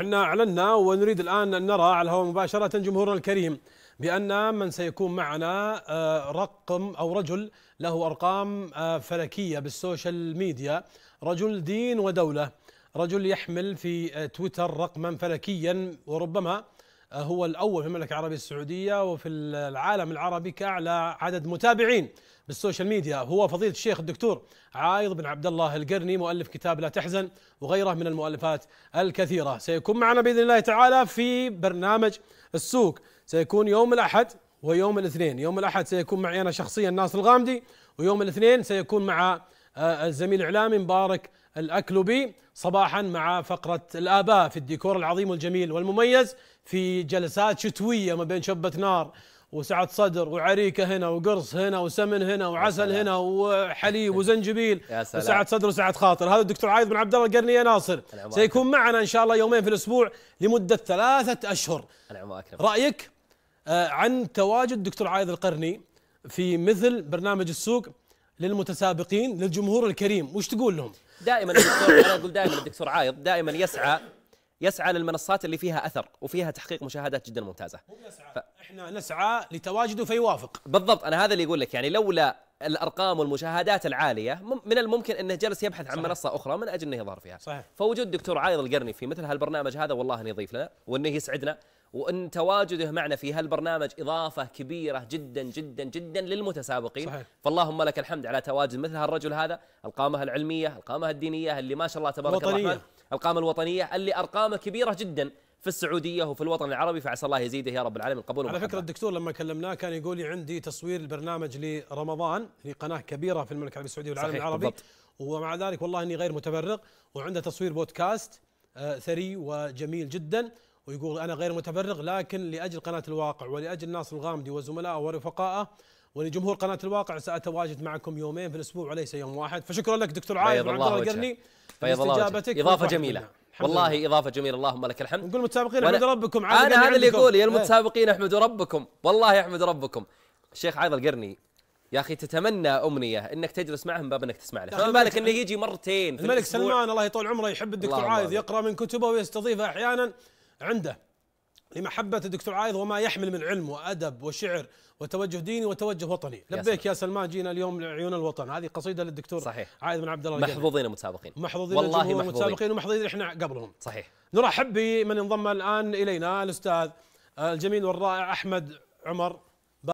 احنا اعلنا ونريد الان ان نرى على الهواء مباشره جمهورنا الكريم بان من سيكون معنا آه، رقم او رجل له ارقام آه، فلكيه بالسوشيال ميديا رجل دين ودوله رجل يحمل في آه، تويتر رقما فلكيا وربما آه، هو الأول في المملكة العربية السعودية وفي العالم العربي كأعلى عدد متابعين بالسوشيال ميديا هو فضيلة الشيخ الدكتور عايض بن عبد الله القرني مؤلف كتاب لا تحزن وغيره من المؤلفات الكثيرة سيكون معنا بإذن الله تعالى في برنامج السوق سيكون يوم الأحد ويوم الاثنين يوم الأحد سيكون معي أنا شخصيا ناصر الغامدي ويوم الاثنين سيكون مع آه، الزميل الإعلامي مبارك الأكلبي صباحا مع فقرة الآباء في الديكور العظيم والجميل والمميز في جلسات شتوية ما بين شبة نار وسعة صدر وعريكة هنا وقرص هنا وسمن هنا وعسل هنا وحليب وزنجبيل وسعة صدر وسعة خاطر هذا الدكتور عايد بن عبد الله القرني يا ناصر سيكون معنا إن شاء الله يومين في الأسبوع لمدة ثلاثة أشهر رأيك آه، عن تواجد دكتور عايد القرني في مثل برنامج السوق للمتسابقين للجمهور الكريم وش تقول لهم دائما الدكتور انا اقول دائما الدكتور عايض دائما يسعى يسعى للمنصات اللي فيها اثر وفيها تحقيق مشاهدات جدا ممتازه هو يسعى ف... احنا نسعى لتواجده فيوافق بالضبط انا هذا اللي يقول لك يعني لولا الارقام والمشاهدات العاليه من الممكن انه جلس يبحث عن صحيح. منصه اخرى من اجل انه يظهر فيها صحيح. فوجود دكتور عايض القرني في مثل هالبرنامج هذا والله انه يضيف لنا وانه يسعدنا وان تواجده معنا في هالبرنامج اضافه كبيره جدا جدا جدا للمتسابقين صحيح. فاللهم لك الحمد على تواجد مثل هالرجل هذا القامه العلميه القامه الدينيه اللي ما شاء الله تبارك وطنية. الرحمن القامه الوطنيه اللي ارقامه كبيره جدا في السعوديه وفي الوطن العربي فعسى الله يزيده يا رب العالمين قبول على فكره الدكتور لما كلمناه كان يقول لي عندي تصوير البرنامج لرمضان لقناه كبيره في المملكه العربيه السعوديه والعالم صحيح العربي بالضبط. ومع ذلك والله اني غير متفرغ وعنده تصوير بودكاست آه، ثري وجميل جدا ويقول أنا غير متفرغ لكن لأجل قناة الواقع ولأجل ناصر الغامدي وزملائه ورفقائه ولجمهور قناة الواقع سأتواجد معكم يومين في الأسبوع وليس يوم واحد فشكرا لك دكتور عايد عبد الله القرني استجابتك إضافة جميلة والله لله. اضافه جميله اللهم لك الحمد نقول متسابقين احمدوا ربكم انا هذا اللي يقول يا إيه. المتسابقين احمدوا ربكم والله احمدوا ربكم الشيخ عايض القرني يا اخي تتمنى امنيه انك تجلس معه من باب انك تسمع له فما بالك انه يجي مرتين في الملك الأسبوع. سلمان الله يطول عمره يحب الدكتور عايض يقرا من كتبه ويستضيفه احيانا عنده لمحبة الدكتور عايض وما يحمل من علم وأدب وشعر وتوجه ديني وتوجه وطني لبيك يا, يا سلمان جينا اليوم لعيون الوطن هذه قصيدة للدكتور صحيح عايض بن عبد الله محظوظين ومتسابقين محظوظين والله محظوظين متسابقين ومحظوظين احنا قبلهم صحيح نرحب بمن انضم الآن إلينا الأستاذ آه، الجميل والرائع أحمد عمر